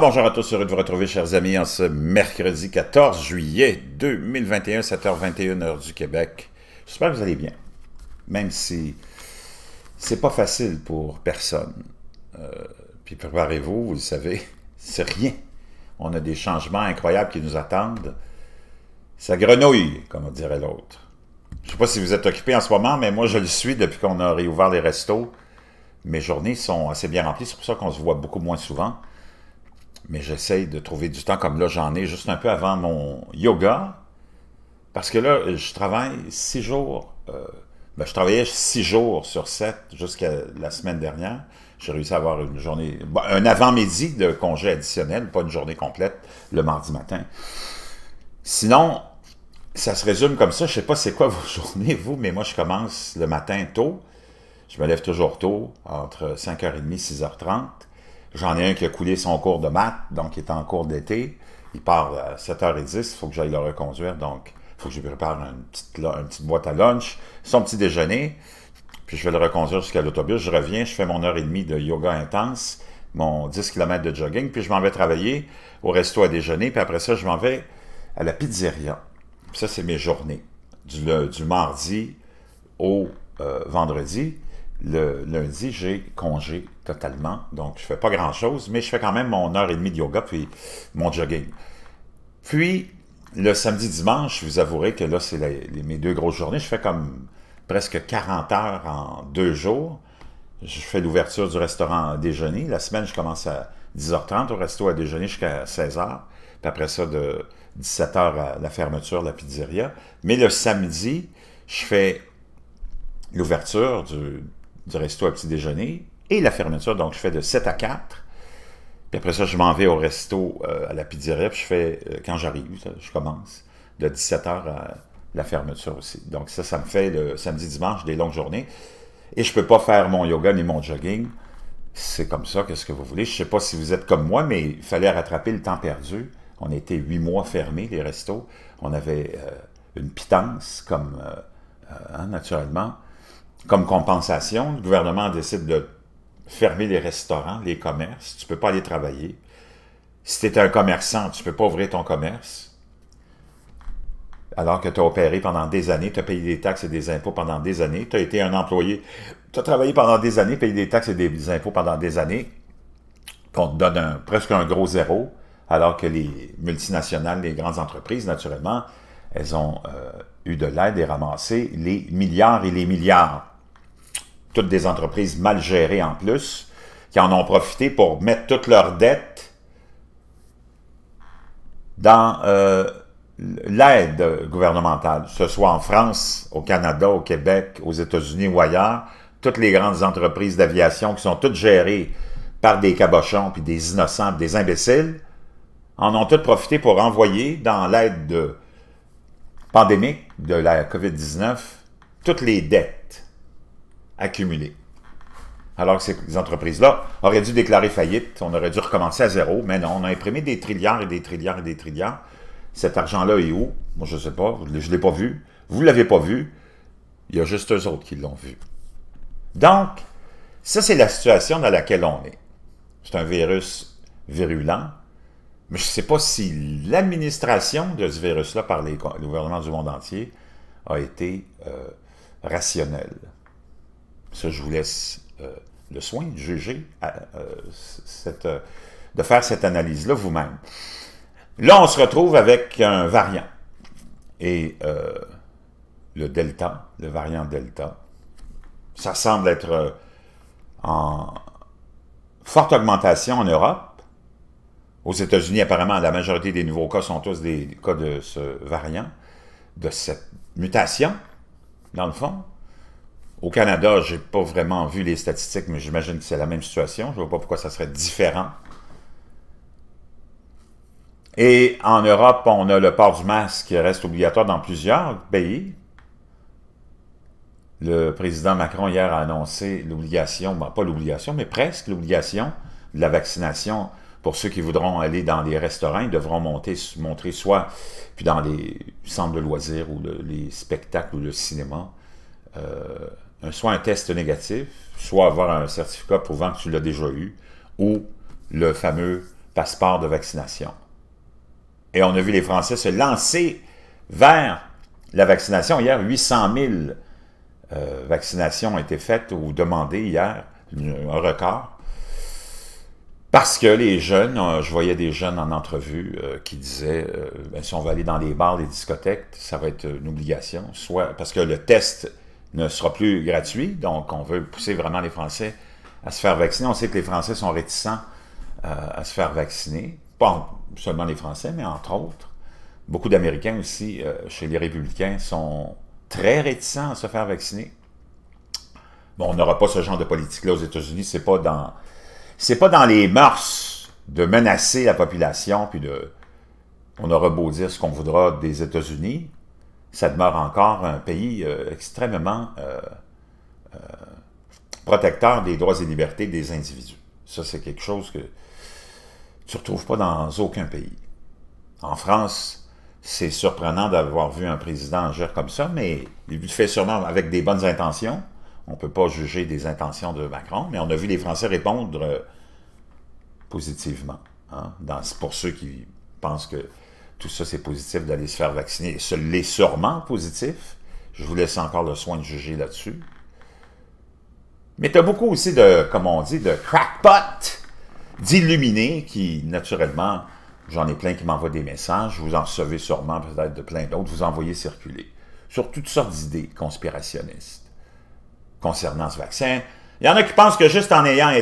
bonjour à tous, heureux de vous retrouver, chers amis, en ce mercredi 14 juillet 2021, 7h21, heure du Québec. J'espère que vous allez bien, même si c'est pas facile pour personne. Euh, puis préparez-vous, vous le savez, c'est rien. On a des changements incroyables qui nous attendent. Ça grenouille, comme dirait l'autre. Je sais pas si vous êtes occupé en ce moment, mais moi je le suis depuis qu'on a réouvert les restos. Mes journées sont assez bien remplies, c'est pour ça qu'on se voit beaucoup moins souvent mais j'essaye de trouver du temps comme là, j'en ai juste un peu avant mon yoga. Parce que là, je travaille six jours. Euh, ben, je travaillais six jours sur sept jusqu'à la semaine dernière. J'ai réussi à avoir une journée, un avant-midi de congé additionnel, pas une journée complète le mardi matin. Sinon, ça se résume comme ça. Je sais pas c'est quoi vos journées, vous, mais moi, je commence le matin tôt. Je me lève toujours tôt, entre 5h30 et 6h30. J'en ai un qui a coulé son cours de maths, donc il est en cours d'été. Il part à 7h10, il faut que j'aille le reconduire, donc il faut que je lui prépare une petite, boîte à lunch, son petit déjeuner, puis je vais le reconduire jusqu'à l'autobus. Je reviens, je fais mon heure et demie de yoga intense, mon 10 km de jogging, puis je m'en vais travailler au resto à déjeuner, puis après ça, je m'en vais à la pizzeria. ça, c'est mes journées, du, du mardi au euh, vendredi. Le lundi, j'ai congé totalement, donc je fais pas grand-chose, mais je fais quand même mon heure et demie de yoga, puis mon jogging. Puis, le samedi, dimanche, je vous avouerai que là, c'est mes deux grosses journées. Je fais comme presque 40 heures en deux jours. Je fais l'ouverture du restaurant à déjeuner. La semaine, je commence à 10h30 au resto à déjeuner jusqu'à 16h. Puis après ça, de 17h à la fermeture, la pizzeria. Mais le samedi, je fais l'ouverture du du resto à petit déjeuner et la fermeture. Donc, je fais de 7 à 4. Puis après ça, je m'en vais au resto euh, à la pizzeria. je fais, euh, quand j'arrive, je commence de 17h à la fermeture aussi. Donc, ça, ça me fait le samedi, dimanche, des longues journées. Et je ne peux pas faire mon yoga ni mon jogging. C'est comme ça, qu'est-ce que vous voulez. Je ne sais pas si vous êtes comme moi, mais il fallait rattraper le temps perdu. On était huit mois fermés, les restos. On avait euh, une pitance, comme hein, naturellement comme compensation, le gouvernement décide de fermer les restaurants, les commerces, tu ne peux pas aller travailler. Si tu es un commerçant, tu ne peux pas ouvrir ton commerce. Alors que tu as opéré pendant des années, tu as payé des taxes et des impôts pendant des années, tu as été un employé, tu as travaillé pendant des années, payé des taxes et des impôts pendant des années, qu'on te donne presque un gros zéro, alors que les multinationales, les grandes entreprises, naturellement, elles ont euh, eu de l'aide et ramassé les milliards et les milliards toutes des entreprises mal gérées en plus, qui en ont profité pour mettre toutes leurs dettes dans euh, l'aide gouvernementale, que ce soit en France, au Canada, au Québec, aux États-Unis ou ailleurs, toutes les grandes entreprises d'aviation qui sont toutes gérées par des cabochons, puis des innocents, des imbéciles, en ont toutes profité pour envoyer dans l'aide pandémique de la COVID-19 toutes les dettes accumulés. Alors que ces entreprises-là auraient dû déclarer faillite, on aurait dû recommencer à zéro, mais non, on a imprimé des trilliards et des trilliards et des trilliards. Cet argent-là est où? Moi, je ne sais pas, je ne l'ai pas vu. Vous ne l'avez pas vu. Il y a juste eux autres qui l'ont vu. Donc, ça, c'est la situation dans laquelle on est. C'est un virus virulent, mais je ne sais pas si l'administration de ce virus-là par les, gouvernements du monde entier a été euh, rationnelle. Ça, je vous laisse euh, le soin de juger euh, cette, euh, de faire cette analyse-là vous-même. Là, on se retrouve avec un variant. Et le delta, le variant delta, ça semble être en forte augmentation en Europe. Aux États-Unis, apparemment, la majorité des nouveaux cas sont tous des cas de ce variant, de cette mutation, dans le fond. Au Canada, je n'ai pas vraiment vu les statistiques, mais j'imagine que c'est la même situation. Je ne vois pas pourquoi ça serait différent. Et en Europe, on a le port du masque qui reste obligatoire dans plusieurs pays. Le président Macron hier a annoncé l'obligation, ben, pas l'obligation, mais presque l'obligation de la vaccination pour ceux qui voudront aller dans les restaurants, ils devront monter, montrer soit puis dans les centres de loisirs ou les spectacles ou le cinéma. Euh, euh, soit un test négatif, soit avoir un certificat prouvant que tu l'as déjà eu, ou le fameux passeport de vaccination. Et on a vu les Français se lancer vers la vaccination. Hier, 800 000 euh, vaccinations ont été faites ou demandées hier, un record. Parce que les jeunes, euh, je voyais des jeunes en entrevue qui disaient ben, si on va aller dans les bars, les discothèques, ça va être une obligation. Soit parce que le test ne sera plus gratuit. Donc, on veut pousser vraiment les Français à se faire vacciner. On sait que les Français sont réticents euh, à se faire vacciner. Pas seulement les Français, mais entre autres. Beaucoup d'Américains aussi, euh, chez les Républicains, sont très réticents à se faire vacciner. Bon, on n'aura pas ce genre de politique-là aux États-Unis. C'est pas dans... C'est pas dans les mœurs de menacer la population, puis de... On aura beau dire ce qu'on voudra des États-Unis, ça demeure encore un pays euh, extrêmement euh, euh, protecteur des droits et libertés des individus. Ça, c'est quelque chose que tu ne retrouves pas dans aucun pays. En France, c'est surprenant d'avoir vu un président agir comme ça, mais il le fait sûrement avec des bonnes intentions. On ne peut pas juger des intentions de Macron, mais on a vu les Français répondre positivement. Hein. pour ceux qui pensent que tout ça, c'est positif d'aller se faire vacciner. Ce l'est sûrement positif. Je vous laisse encore le soin de juger là-dessus. Mais tu as beaucoup aussi de, comme on dit, de crackpot, d'illuminés qui, naturellement, j'en ai plein qui m'envoient des messages. Vous en recevez sûrement peut-être de plein d'autres. Vous voyez circuler sur toutes sortes d'idées conspirationnistes concernant ce vaccin. Il y en a qui pensent que juste en ayant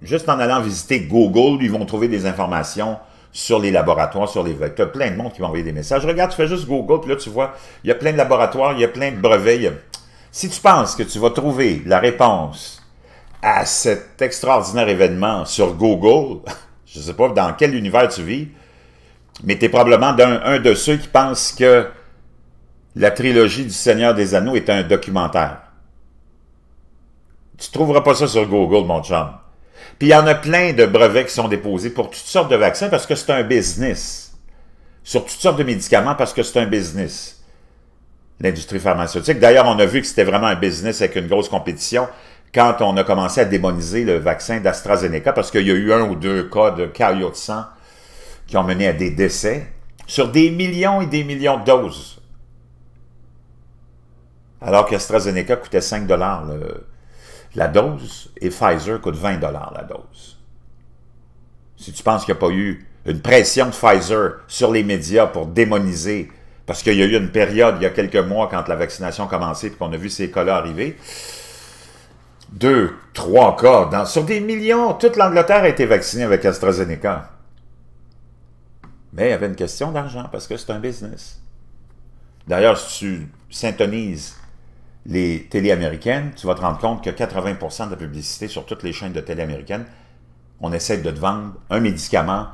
juste en allant visiter Google, ils vont trouver des informations sur les laboratoires, sur les vecteurs. Plein de monde qui m'a envoyé des messages. Regarde, tu fais juste Google, puis là, tu vois, il y a plein de laboratoires, il y a plein de brevets. Si tu penses que tu vas trouver la réponse à cet extraordinaire événement sur Google, je ne sais pas dans quel univers tu vis, mais tu es probablement un, un, de ceux qui pensent que la trilogie du Seigneur des Anneaux est un documentaire. Tu trouveras pas ça sur Google, mon chum. Puis il y en a plein de brevets qui sont déposés pour toutes sortes de vaccins parce que c'est un business. Sur toutes sortes de médicaments parce que c'est un business. L'industrie pharmaceutique. D'ailleurs, on a vu que c'était vraiment un business avec une grosse compétition quand on a commencé à démoniser le vaccin d'AstraZeneca parce qu'il y a eu un ou deux cas de caillots de sang qui ont mené à des décès sur des millions et des millions de doses. Alors qu'AstraZeneca coûtait 5 dollars le, la dose et Pfizer coûte 20 la dose. Si tu penses qu'il n'y a pas eu une pression de Pfizer sur les médias pour démoniser, parce qu'il y a eu une période, il y a quelques mois, quand la vaccination a commencé et qu'on a vu ces cas-là arriver, deux, trois cas, dans, sur des millions, toute l'Angleterre a été vaccinée avec AstraZeneca. Mais il y avait une question d'argent, parce que c'est un business. D'ailleurs, si tu syntonises les télés américaines, tu vas te rendre compte que 80 de la publicité sur toutes les chaînes de télé américaines, on essaie de te vendre un médicament,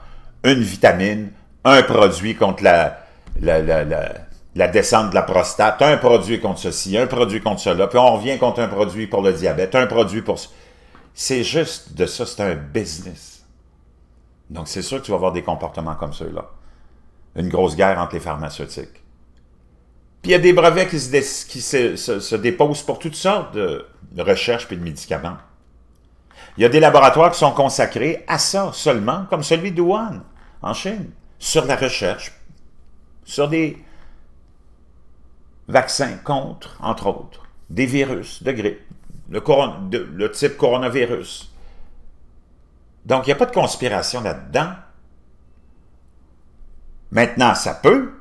une vitamine, un produit contre la, la, la, la, la descente de la prostate, un produit contre ceci, un produit contre cela, puis on revient contre un produit pour le diabète, un produit pour... C'est juste de ça, c'est un business. Donc c'est sûr que tu vas avoir des comportements comme ceux-là. Une grosse guerre entre les pharmaceutiques. Puis il y a des brevets qui, se, déposent pour toutes sortes de recherches et de médicaments. Il y a des laboratoires qui sont consacrés à ça seulement, comme celui de Wuhan, en Chine, sur la recherche, sur des vaccins contre, entre autres, des virus de grippe, le, le type coronavirus. Donc, il n'y a pas de conspiration là-dedans. Maintenant, ça peut,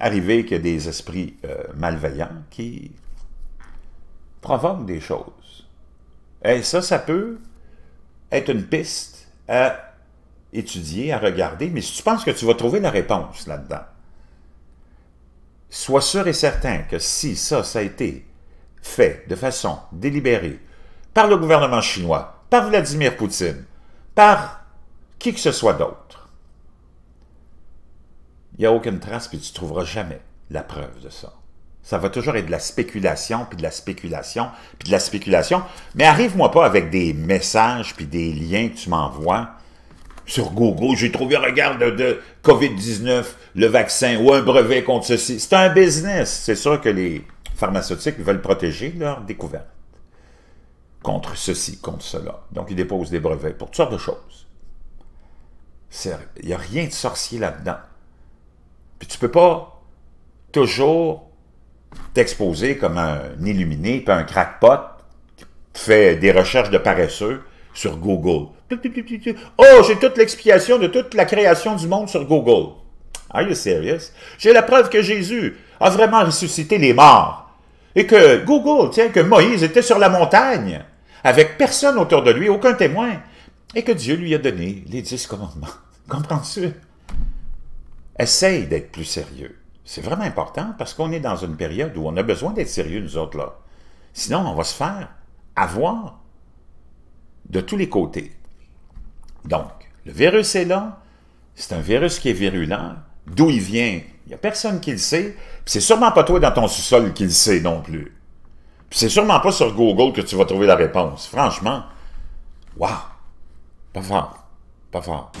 arriver qu'il y a des esprits euh, malveillants qui provoquent des choses. Et ça, ça peut être une piste à étudier, à regarder, mais si tu penses que tu vas trouver la réponse là-dedans, sois sûr et certain que si ça, ça a été fait de façon délibérée par le gouvernement chinois, par Vladimir Poutine, par qui que ce soit d'autre, il n'y a aucune trace, puis tu ne trouveras jamais la preuve de ça. Ça va toujours être de la spéculation, puis de la spéculation, puis de la spéculation. Mais arrive-moi pas avec des messages, puis des liens que tu m'envoies sur Google. J'ai trouvé, regarde, de, de COVID-19, le vaccin, ou un brevet contre ceci. C'est un business. C'est sûr que les pharmaceutiques veulent protéger leur découverte contre ceci, contre cela. Donc, ils déposent des brevets pour toutes sortes de choses. Il n'y a rien de sorcier là-dedans. Puis tu peux pas toujours t'exposer comme un illuminé, puis un crackpot qui fait des recherches de paresseux sur Google. Oh, j'ai toute l'explication de toute la création du monde sur Google. Are you serious? J'ai la preuve que Jésus a vraiment ressuscité les morts. Et que Google, tiens, que Moïse était sur la montagne, avec personne autour de lui, aucun témoin, et que Dieu lui a donné les dix commandements. Comprends-tu? Essaye d'être plus sérieux. C'est vraiment important parce qu'on est dans une période où on a besoin d'être sérieux, nous autres, là. Sinon, on va se faire avoir de tous les côtés. Donc, le virus est là, c'est un virus qui est virulent. D'où il vient, il n'y a personne qui le sait. C'est sûrement pas toi dans ton sous-sol qui le sait non plus. Puis c'est sûrement pas sur Google que tu vas trouver la réponse. Franchement, waouh, pas fort, pas fort.